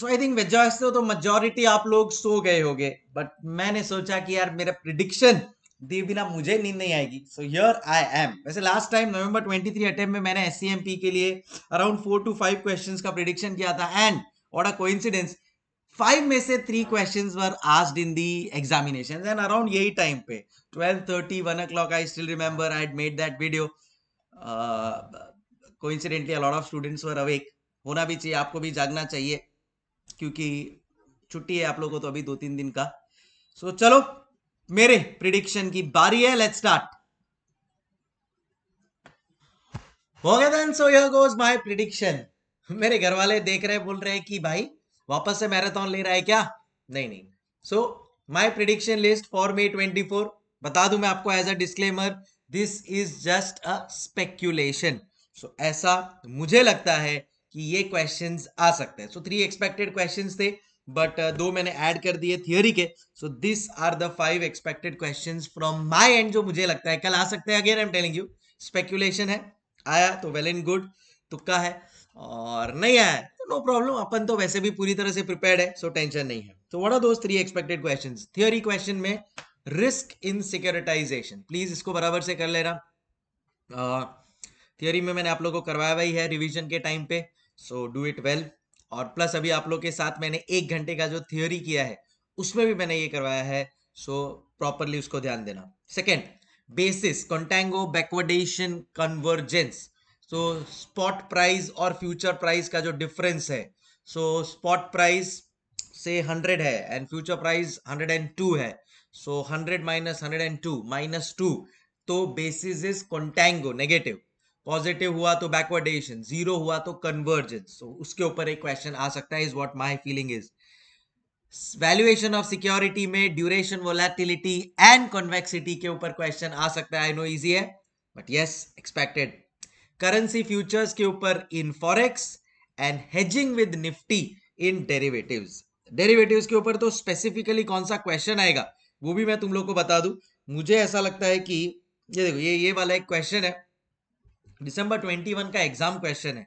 so I think वजह तो majority आप लोग सो गए होंगे बट मैंने सोचा कि यार मेरा प्रिडिक्शन दिए बिना मुझे नींद नहीं आएगी सो हियर आई एम वैसे लास्ट टाइम नवंबर 23 अटेम्प्ट में मैंने एस e के लिए around four two five questions का प्रिडिक्शन किया था and what a coincidence five में से three questions were asked in the examination and around यही टाइम पे twelve thirty one o'clock I still remember I made that video coincidentally a lot of students were awake होना भी चाहिए आपको भी जागना चाहिए क्योंकि छुट्टी है आप लोगों को तो अभी दो तीन दिन का सो so, चलो मेरे प्रिडिक्शन की बारी है लेट स्टार्ट हो गया then so goes my prediction मेरे घर वाले देख रहे बोल रहे हैं कि भाई वापस से मैराथन ले रहा है क्या नहीं नहीं so my prediction list for May twenty four बता दू मैं आपको as a disclaimer this is just a speculation so ऐसा मुझे लगता है कि ये क्वेश्चंस आ सकते हैं सो थ्री एक्सपेक्टेड क्वेश्चंस थे बट uh, दो मैंने ऐड कर दिए थियोरी के so this are the five expected questions from my and जो मुझे लगता है कल आ सकते हैं again I am telling you speculation है आया तो वेल एंड गुड तुक्का है और नहीं आया तो नो प्रॉब्लम अपन तो वैसे भी पूरी तरह से प्रिपेयर है सो so टेंशन नहीं है तो what are those three expected question theory question में रिस्क इन सिक्योरिटाइजेशन प्लीज इसको बराबर से कर लेना थियोरी uh, में मैंने आप लोगों को करवाया हुआ है रिविजन के टाइम पे सो डू इट वेल और प्लस अभी आप लोग के साथ मैंने एक घंटे का जो थियोरी किया है उसमें भी मैंने ये करवाया है सो so, प्रॉपरली उसको ध्यान देना second basis contango backwardation convergence so spot price और फ्यूचर प्राइस का जो डिफरेंस है सो स्पॉट प्राइस से हंड्रेड है and future price hundred and two है so hundred minus hundred and two minus two तो basis is contango negative positive हुआ तो बैकवर्डेशन जीरो हुआ तो कन्वर्जेंस so, उसके ऊपर एक क्वेश्चन आ सकता है is what my feeling is valuation of security में ड्यूरेशन वोलेटिलिटी एंड कॉन्वेक्सिटी के ऊपर क्वेश्चन आ सकता है आई नो इजी है but yes expected currency futures के ऊपर in forex and hedging with Nifty in derivatives derivatives के ऊपर तो स्पेसिफिकली कौन सा क्वेश्चन आएगा वो भी मैं तुम लोग को बता दू मुझे ऐसा लगता है कि ये देखो ये ये वाला एक क्वेश्चन है ट्वेंटी 21 का एग्जाम क्वेश्चन है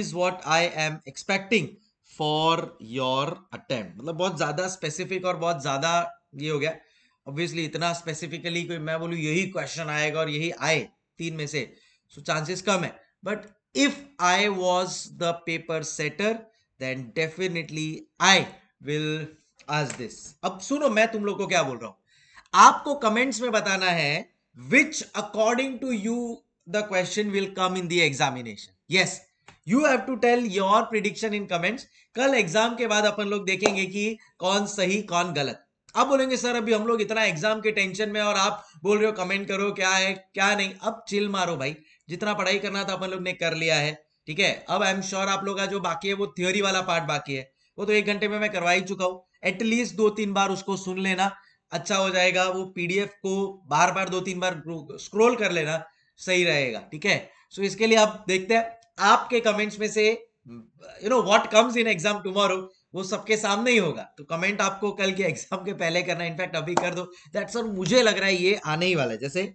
is what I am expecting for your attempt मतलब बहुत ज्यादा स्पेसिफिक और बहुत ज्यादा ये हो गया ऑब्वियसली इतना स्पेसिफिकली कोई मैं बोलूँ यही क्वेश्चन आएगा और यही आए तीन में से सो so चांसेस कम है but if I was the paper setter then definitely I will ask this अब सुनो मैं तुम लोग को क्या बोल रहा हूं आपको कमेंट्स में बताना है which according to you the question will come in the examination yes you have to tell your prediction in comments कल एग्जाम के बाद अपन लोग देखेंगे कि कौन सही कौन गलत अब बोलेंगे सर अभी हम लोग इतना एग्जाम के टेंशन में और आप बोल रहे हो कमेंट करो क्या है क्या नहीं अब चिल मारो भाई जितना पढ़ाई करना था अपन लोग ने कर लिया है ठीक है अब आई एम श्योर आप लोग का जो बाकी है वो थ्योरी वाला पार्ट बाकी है वो तो एक घंटे में मैं करवा ही चुका हूं एटलीस्ट दो तीन बार उसको सुन लेना अच्छा हो जाएगा वो पीडीएफ को बार बार दो तीन बार स्क्रोल कर लेना सही रहेगा ठीक है सो इसके लिए आप देखते हैं आपके कमेंट्स में से you know what comes in exam tomorrow वो सबके सामने ही होगा तो कमेंट आपको कल के एग्जाम के पहले करना इनफैक्ट अभी कर दो दैट सर मुझे लग रहा है ये आने ही वाला है जैसे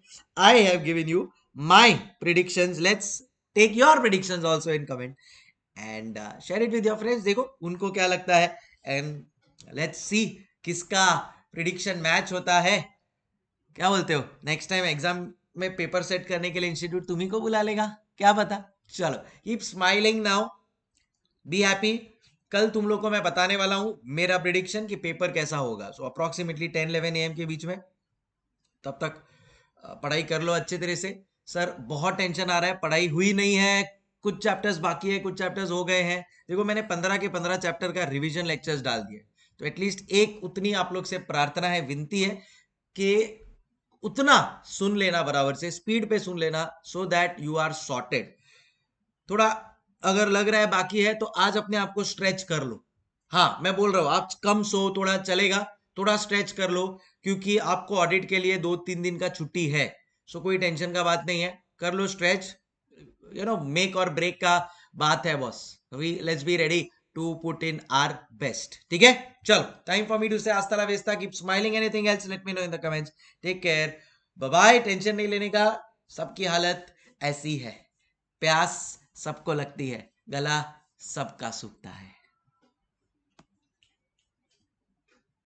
I have given you my prediction let's take your prediction also in comment and share it with your friends देखो उनको क्या लगता है एंड लेट्स सी किसका प्रिडिक्शन मैच होता है क्या बोलते हो नेक्स्ट टाइम एग्जाम में पेपर सेट करने के लिए इंस्टीट्यूट तुम्ही को बुला लेगा क्या पता चलो keep smiling now be happy कल तुम लोग को मैं बताने वाला हूं मेरा प्रिडिक्शन कि पेपर कैसा होगा so approximately ten eleven AM के बीच में तब तक पढ़ाई कर लो अच्छे तरह से सर बहुत टेंशन आ रहा है पढ़ाई हुई नहीं है कुछ चैप्टर्स बाकी है कुछ चैप्टर्स हो गए हैं देखो मैंने पंद्रह के पंद्रह चैप्टर का रिविजन लेक्चर्स डाल दिए तो एटलीस्ट एक उतनी आप लोग से प्रार्थना है विनती है कि उतना सुन लेना बराबर से स्पीड पे सुन लेना so that you are sorted थोड़ा अगर लग रहा है बाकी है तो आज अपने आप को स्ट्रेच कर लो हाँ मैं बोल रहा हूं आप कम सो थोड़ा चलेगा थोड़ा स्ट्रेच कर लो क्योंकि आपको ऑडिट के लिए दो तीन दिन का छुट्टी है सो कोई टेंशन का बात नहीं है कर लो स्ट्रेच यू नो मेक और ब्रेक का बात है boss let's be ready to put in our best ठीक है चलो time for me to say आस्ता वेस्ता keep smiling anything else let me know in the comments take care bye tension नहीं लेने का सबकी हालत ऐसी है प्यास सबको लगती है गला सबका सूखता है